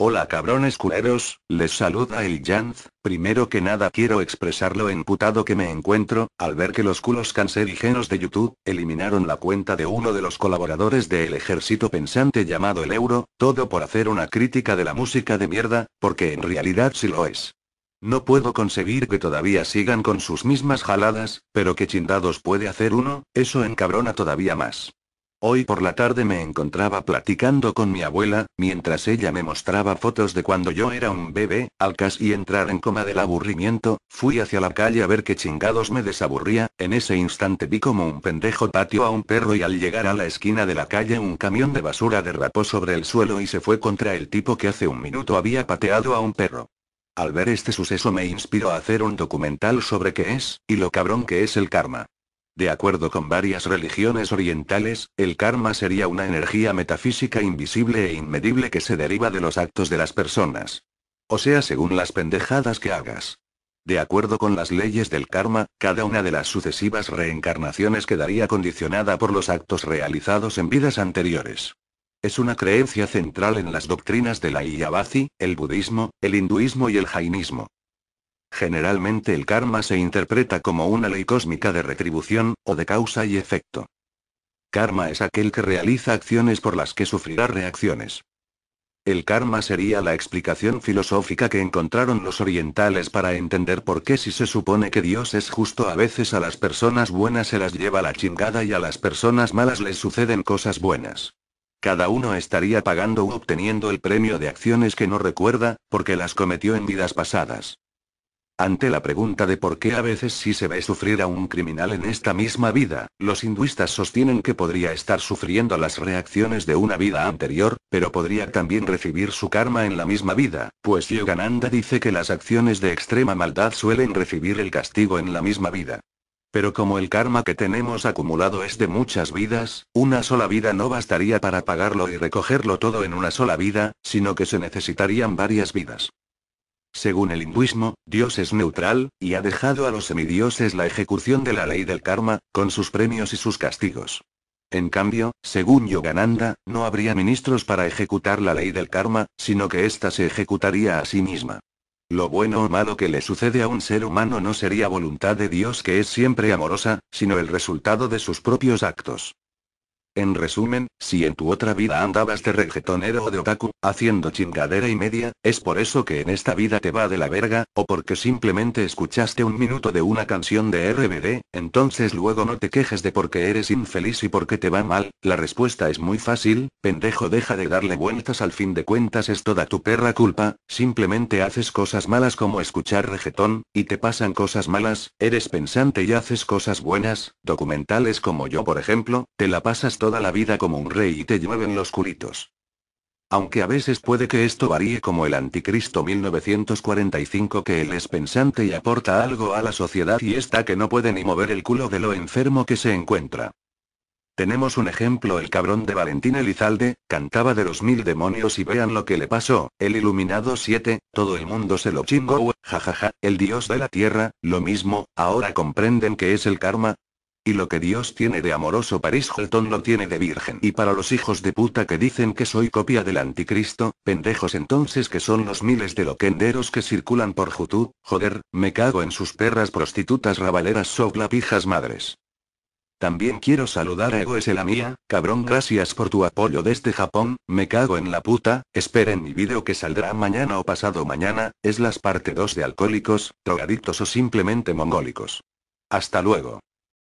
Hola cabrones culeros, les saluda el Janz, primero que nada quiero expresar lo emputado que me encuentro, al ver que los culos cancerígenos de YouTube, eliminaron la cuenta de uno de los colaboradores del ejército pensante llamado El Euro, todo por hacer una crítica de la música de mierda, porque en realidad sí lo es. No puedo conseguir que todavía sigan con sus mismas jaladas, pero que chindados puede hacer uno, eso encabrona todavía más. Hoy por la tarde me encontraba platicando con mi abuela, mientras ella me mostraba fotos de cuando yo era un bebé, al casi entrar en coma del aburrimiento, fui hacia la calle a ver qué chingados me desaburría, en ese instante vi como un pendejo pateó a un perro y al llegar a la esquina de la calle un camión de basura derrapó sobre el suelo y se fue contra el tipo que hace un minuto había pateado a un perro. Al ver este suceso me inspiró a hacer un documental sobre qué es, y lo cabrón que es el karma. De acuerdo con varias religiones orientales, el karma sería una energía metafísica invisible e inmedible que se deriva de los actos de las personas. O sea, según las pendejadas que hagas. De acuerdo con las leyes del karma, cada una de las sucesivas reencarnaciones quedaría condicionada por los actos realizados en vidas anteriores. Es una creencia central en las doctrinas de la el budismo, el hinduismo y el jainismo. Generalmente el karma se interpreta como una ley cósmica de retribución, o de causa y efecto. Karma es aquel que realiza acciones por las que sufrirá reacciones. El karma sería la explicación filosófica que encontraron los orientales para entender por qué si se supone que Dios es justo a veces a las personas buenas se las lleva la chingada y a las personas malas les suceden cosas buenas. Cada uno estaría pagando u obteniendo el premio de acciones que no recuerda, porque las cometió en vidas pasadas. Ante la pregunta de por qué a veces sí se ve sufrir a un criminal en esta misma vida, los hinduistas sostienen que podría estar sufriendo las reacciones de una vida anterior, pero podría también recibir su karma en la misma vida, pues Yogananda dice que las acciones de extrema maldad suelen recibir el castigo en la misma vida. Pero como el karma que tenemos acumulado es de muchas vidas, una sola vida no bastaría para pagarlo y recogerlo todo en una sola vida, sino que se necesitarían varias vidas. Según el hinduismo, Dios es neutral, y ha dejado a los semidioses la ejecución de la ley del karma, con sus premios y sus castigos. En cambio, según Yogananda, no habría ministros para ejecutar la ley del karma, sino que ésta se ejecutaría a sí misma. Lo bueno o malo que le sucede a un ser humano no sería voluntad de Dios que es siempre amorosa, sino el resultado de sus propios actos. En resumen, si en tu otra vida andabas de reggaetonero o de otaku, haciendo chingadera y media, es por eso que en esta vida te va de la verga, o porque simplemente escuchaste un minuto de una canción de RBD, entonces luego no te quejes de por qué eres infeliz y por qué te va mal, la respuesta es muy fácil, pendejo deja de darle vueltas al fin de cuentas es toda tu perra culpa, simplemente haces cosas malas como escuchar reggaetón, y te pasan cosas malas, eres pensante y haces cosas buenas, documentales como yo por ejemplo, te la pasas todo toda la vida como un rey y te llueven los culitos. Aunque a veces puede que esto varíe como el anticristo 1945 que él es pensante y aporta algo a la sociedad y está que no puede ni mover el culo de lo enfermo que se encuentra. Tenemos un ejemplo el cabrón de Valentín Elizalde, cantaba de los mil demonios y vean lo que le pasó, el iluminado 7, todo el mundo se lo chingó, jajaja, el dios de la tierra, lo mismo, ahora comprenden que es el karma, y lo que Dios tiene de amoroso Paris Hilton lo tiene de virgen. Y para los hijos de puta que dicen que soy copia del anticristo, pendejos entonces que son los miles de loquenderos que circulan por Jutú, joder, me cago en sus perras prostitutas rabaleras pijas madres. También quiero saludar a es la mía, cabrón gracias por tu apoyo desde Japón, me cago en la puta, esperen mi vídeo que saldrá mañana o pasado mañana, es las parte 2 de alcohólicos, drogadictos o simplemente mongólicos. Hasta luego.